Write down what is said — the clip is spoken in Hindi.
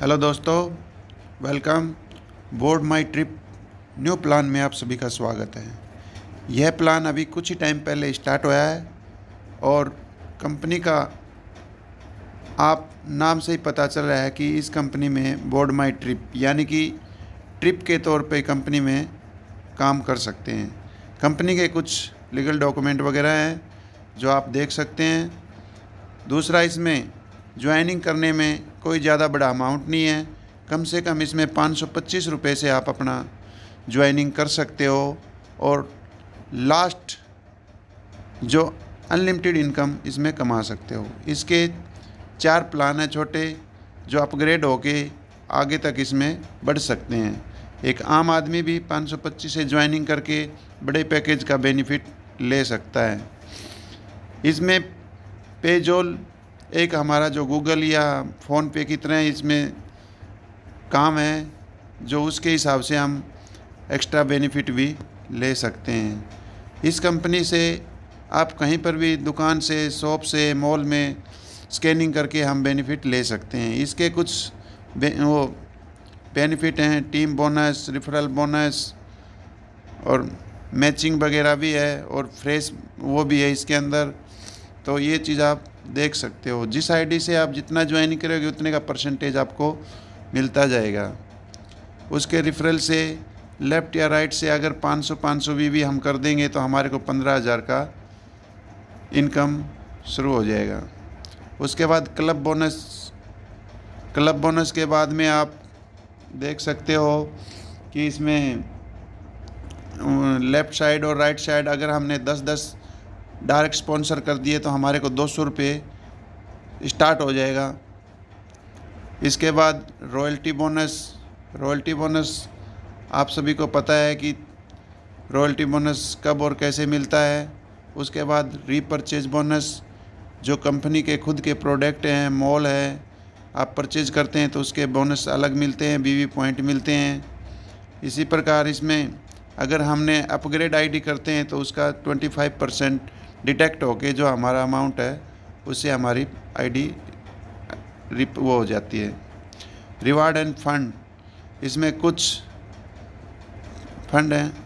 हेलो दोस्तों welcome board my trip new plan में आप सभी का स्वागत है यह प्लान अभी कुछ ही टाइम पहले स्टार्ट हुआ है और कंपनी का आप नाम से ही पता चल रहा है कि इस कंपनी में बोर्ड माई ट्रिप यानी कि ट्रिप के तौर पे कंपनी में काम कर सकते हैं कंपनी के कुछ लीगल डॉक्यूमेंट वगैरह हैं जो आप देख सकते हैं दूसरा इसमें ज्वाइनिंग करने में कोई ज़्यादा बड़ा अमाउंट नहीं है कम से कम इसमें पाँच सौ पच्चीस रुपये से आप अपना ज्वाइनिंग कर सकते हो और लास्ट जो अनलिमिटेड इनकम इसमें कमा सकते हो इसके चार प्लान हैं छोटे जो अपग्रेड होके आगे तक इसमें बढ़ सकते हैं एक आम आदमी भी 525 से ज्वाइनिंग करके बड़े पैकेज का बेनिफिट ले सकता है इसमें पेजोल एक हमारा जो गूगल या फ़ोन पे कितने इसमें काम है जो उसके हिसाब से हम एक्स्ट्रा बेनिफिट भी ले सकते हैं इस कंपनी से आप कहीं पर भी दुकान से शॉप से मॉल में स्कैनिंग करके हम बेनिफिट ले सकते हैं इसके कुछ बे, वो बेनिफिट हैं टीम बोनस रिफरल बोनस और मैचिंग वगैरह भी है और फ्रेश वो भी है इसके अंदर तो ये चीज़ आप देख सकते हो जिस आईडी से आप जितना ज्वाइन करोगे उतने का परसेंटेज आपको मिलता जाएगा उसके रिफरल से लेफ़्ट या राइट से अगर 500 500 भी भी हम कर देंगे तो हमारे को 15000 का इनकम शुरू हो जाएगा उसके बाद क्लब बोनस क्लब बोनस के बाद में आप देख सकते हो कि इसमें लेफ़्ट साइड और राइट साइड अगर हमने 10 10 डायरेक्ट स्पॉन्सर कर दिए तो हमारे को दो सौ रुपये स्टार्ट हो जाएगा इसके बाद रॉयल्टी बोनस रॉयल्टी बोनस आप सभी को पता है कि रॉयल्टी बोनस कब और कैसे मिलता है उसके बाद रीपरचेज बोनस जो कंपनी के खुद के प्रोडक्ट हैं मॉल है आप परचेज करते हैं तो उसके बोनस अलग मिलते हैं बीवी पॉइंट मिलते हैं इसी प्रकार इसमें अगर हमने अपग्रेड आईडी करते हैं तो उसका 25 परसेंट डिटेक्ट होके जो हमारा अमाउंट है उससे हमारी आईडी रिप वो हो जाती है रिवार्ड एंड फंड इसमें कुछ फंड हैं